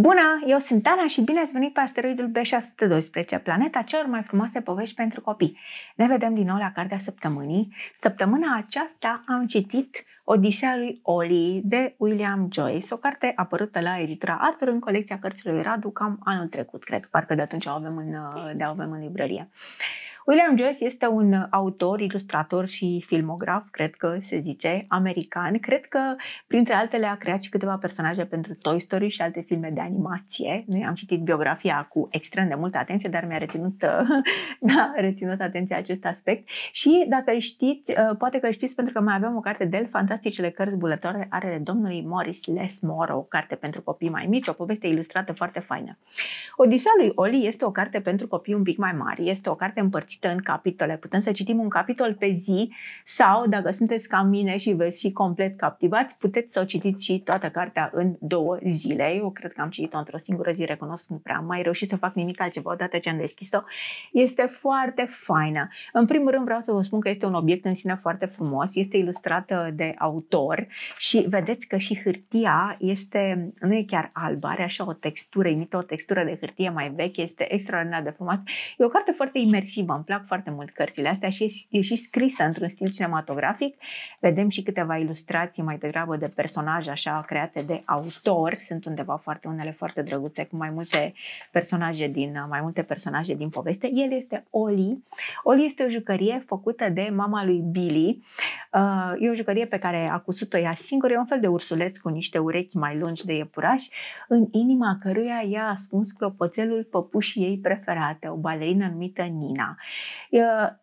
Bună, eu sunt Ana și bine ați venit pe asteroidul B612, planeta celor mai frumoase povești pentru copii. Ne vedem din nou la Cartea Săptămânii. Săptămâna aceasta am citit Odisea lui Oli de William Joyce, o carte apărută la editura Arthur în colecția cărților lui Radu cam anul trecut, cred, parcă de atunci o avem în, de avem în librărie. Uh, William Joyce este un autor, ilustrator și filmograf, cred că se zice, american. Cred că, printre altele, a creat și câteva personaje pentru Toy Story și alte filme de animație. Noi am citit biografia cu extrem de multă atenție, dar mi-a reținut, mi-a reținut atenția acest aspect. Și dacă știți, uh, poate că știți pentru că mai aveam o carte de el, Fantasticele cărți bulătoare are de domnului Morris Lesmore, o carte pentru copii mai mici, o poveste ilustrată foarte faină. Odisea lui Oli este o carte pentru copii un pic mai mari, este o carte împărțită împărțită în capitole. Putem să citim un capitol pe zi sau, dacă sunteți ca mine și veți fi complet captivați, puteți să o citiți și toată cartea în două zile. Eu cred că am citit-o într-o singură zi, recunosc, nu prea am mai reușit să fac nimic altceva odată ce am deschis-o. Este foarte faină. În primul rând vreau să vă spun că este un obiect în sine foarte frumos, este ilustrată de autor și vedeți că și hârtia este, nu e chiar albă, are așa o textură, imită o textură de hârtie mai veche, este extraordinar de frumos. E o carte foarte imersivă, plac foarte mult cărțile astea și e și scrisă într-un stil cinematografic. Vedem și câteva ilustrații mai degrabă de personaje așa create de autor. Sunt undeva foarte unele foarte drăguțe cu mai multe personaje din mai multe personaje din poveste. El este Oli. Oli este o jucărie făcută de mama lui Billy. Uh, e o jucărie pe care a cusut-o ea singură. E un fel de ursuleț cu niște urechi mai lungi de iepuraș, în inima căruia ea a ascuns clopoțelul păpușii ei preferate, o balerină numită Nina. ihr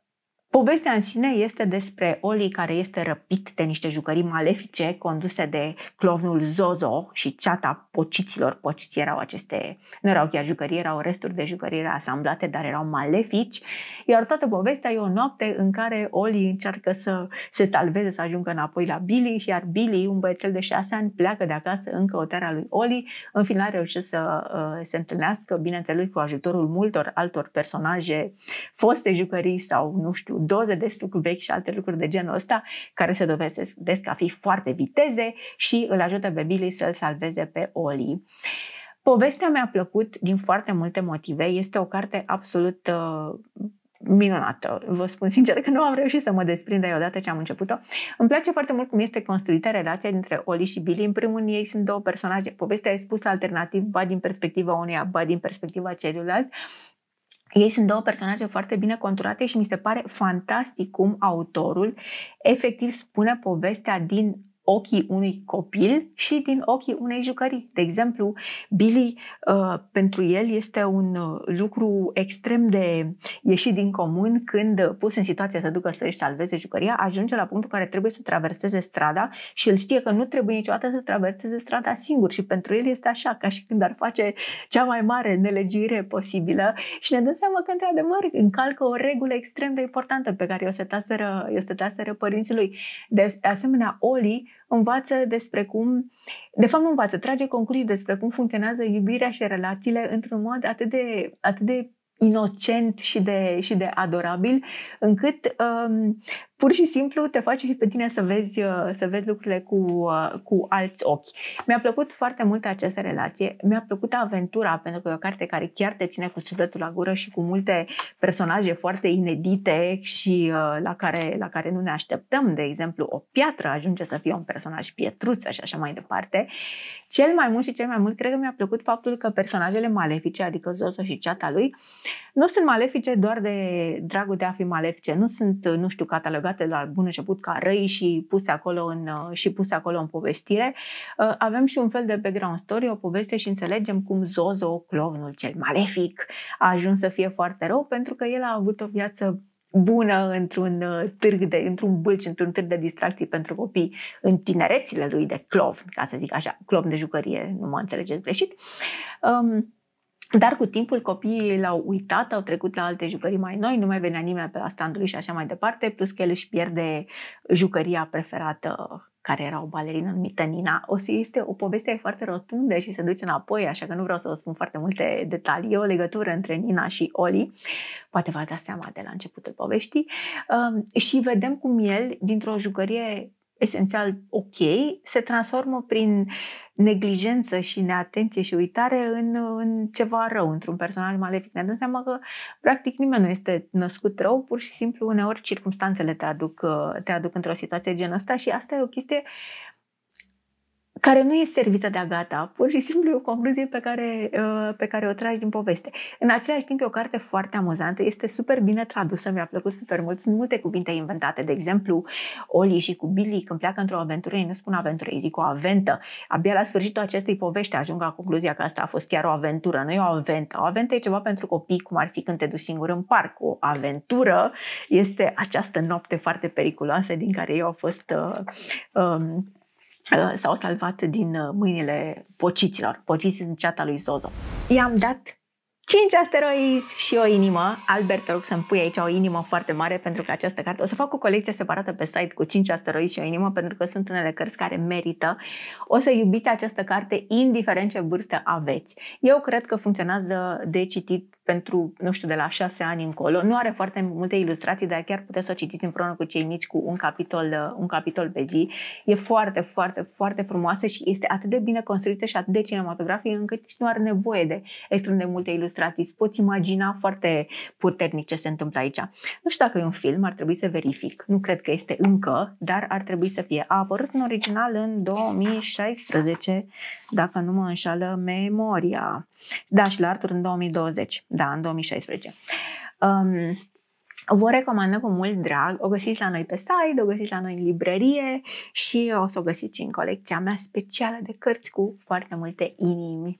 Povestea în sine este despre Oli care este răpit de niște jucării malefice conduse de clovnul Zozo și ceata pociților. Pociții erau aceste, nu erau chiar jucării, erau resturi de jucării asamblate, dar erau malefici. Iar toată povestea e o noapte în care Oli încearcă să se salveze, să ajungă înapoi la Billy, iar Billy, un băiețel de șase ani, pleacă de acasă în căutarea lui Oli. În final reușește să uh, se întâlnească, bineînțeles, cu ajutorul multor altor personaje, foste jucării sau, nu știu, doze de suc vechi și alte lucruri de genul ăsta, care se dovedesc a fi foarte viteze și îl ajută pe Billy să-l salveze pe Oli. Povestea mi-a plăcut din foarte multe motive. Este o carte absolut uh, minunată. Vă spun sincer că nu am reușit să mă desprind de odată ce am început-o. Îmi place foarte mult cum este construită relația dintre Oli și Billy. În primul rând, ei sunt două personaje. Povestea e spusă alternativ, ba din perspectiva uneia, ba din perspectiva celuilalt ei sunt două personaje foarte bine conturate și mi se pare fantastic cum autorul efectiv spune povestea din ochii unui copil și din ochii unei jucării. De exemplu, Billy, uh, pentru el este un uh, lucru extrem de ieșit din comun când, uh, pus în situația să ducă să-și salveze jucăria, ajunge la punctul care trebuie să traverseze strada și el știe că nu trebuie niciodată să traverseze strada singur și pentru el este așa, ca și când ar face cea mai mare nelegire posibilă și ne dăm seama că, într-adevăr, încalcă o regulă extrem de importantă pe care i-o setaseră, o setaseră părinții lui. De asemenea, Oli învață despre cum, de fapt nu învață, trage concluzii despre cum funcționează iubirea și relațiile într-un mod atât de, atât de inocent și de, și de adorabil, încât um, pur și simplu te face și pe tine să vezi, uh, să vezi lucrurile cu, uh, cu alți ochi. Mi-a plăcut foarte mult această relație, mi-a plăcut aventura, pentru că e o carte care chiar te ține cu sufletul la gură și cu multe personaje foarte inedite și uh, la, care, la care nu ne așteptăm. De exemplu, o piatră ajunge să fie un personaj pietruț și așa mai departe. Cel mai mult și cel mai mult cred că mi-a plăcut faptul că personajele malefice, adică Zoso și ceata lui, nu sunt malefice doar de dragul de a fi malefice, nu sunt, nu știu, catalog legate la bun început ca răi și puse acolo în, uh, și puse acolo în povestire, uh, avem și un fel de background story, o poveste și înțelegem cum Zozo, clovnul cel malefic, a ajuns să fie foarte rău pentru că el a avut o viață bună într-un uh, târg de, într-un bâlci, într-un târg de distracții pentru copii în tinerețile lui de clov, ca să zic așa, clov de jucărie, nu mă înțelegeți greșit. Um, dar cu timpul copiii l-au uitat, au trecut la alte jucării mai noi, nu mai venea nimeni pe la standul și așa mai departe, plus că el își pierde jucăria preferată care era o balerină numită Nina. O să este o poveste foarte rotundă și se duce înapoi, așa că nu vreau să vă spun foarte multe detalii. E o legătură între Nina și Oli, poate v-ați dat seama de la începutul poveștii, um, și vedem cum el, dintr-o jucărie esențial ok, se transformă prin neglijență și neatenție și uitare în, în ceva rău, într-un personaj malefic. Ne dăm seama că, practic, nimeni nu este născut rău, pur și simplu, uneori, circumstanțele te aduc, te aduc într-o situație gen asta și asta e o chestie care nu e servită de-a gata, pur și simplu e o concluzie pe care, uh, pe care o tragi din poveste. În același timp, e o carte foarte amuzantă, este super bine tradusă, mi-a plăcut super mult, sunt multe cuvinte inventate, de exemplu, Oli și cu Billy când pleacă într-o aventură, ei nu spun aventură, ei zic o aventă. Abia la sfârșitul acestei povești ajung la concluzia că asta a fost chiar o aventură, nu e o aventă. O aventă e ceva pentru copii, cum ar fi când te duci singur în parc. O aventură este această noapte foarte periculoasă din care eu au fost uh, um, Ă, s-au salvat din ă, mâinile pociților. Pociții sunt ceata lui Zozo. I-am dat 5 asteroizi și o inimă. Albert, te rog să-mi pui aici o inimă foarte mare pentru că această carte... O să fac o colecție separată pe site cu 5 asteroizi și o inimă pentru că sunt unele cărți care merită. O să iubiți această carte indiferent ce vârstă aveți. Eu cred că funcționează de citit pentru, nu știu, de la 6 ani încolo. Nu are foarte multe ilustrații, dar chiar puteți să o citiți împreună cu cei mici cu un capitol, uh, un capitol pe zi. E foarte, foarte, foarte frumoasă și este atât de bine construită și atât de cinematografică încât nici nu are nevoie de extrem de multe ilustrații Stratis, poți imagina foarte puternic ce se întâmplă aici. Nu știu dacă e un film, ar trebui să verific. Nu cred că este încă, dar ar trebui să fie. A apărut în original în 2016, dacă nu mă înșală memoria. Da, și la Arthur în 2020. Da, în 2016. Um, Vă recomandă cu mult drag, o găsiți la noi pe site, o găsiți la noi în librărie și o să o găsiți și în colecția mea specială de cărți cu foarte multe inimi.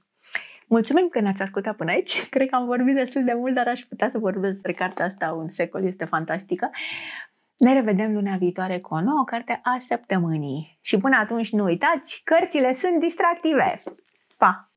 Mulțumim că ne-ați ascultat până aici. Cred că am vorbit destul de mult, dar aș putea să vorbesc despre cartea asta un secol. Este fantastică. Ne revedem lunea viitoare cu o nouă carte a săptămânii. Și până atunci nu uitați, cărțile sunt distractive. Pa!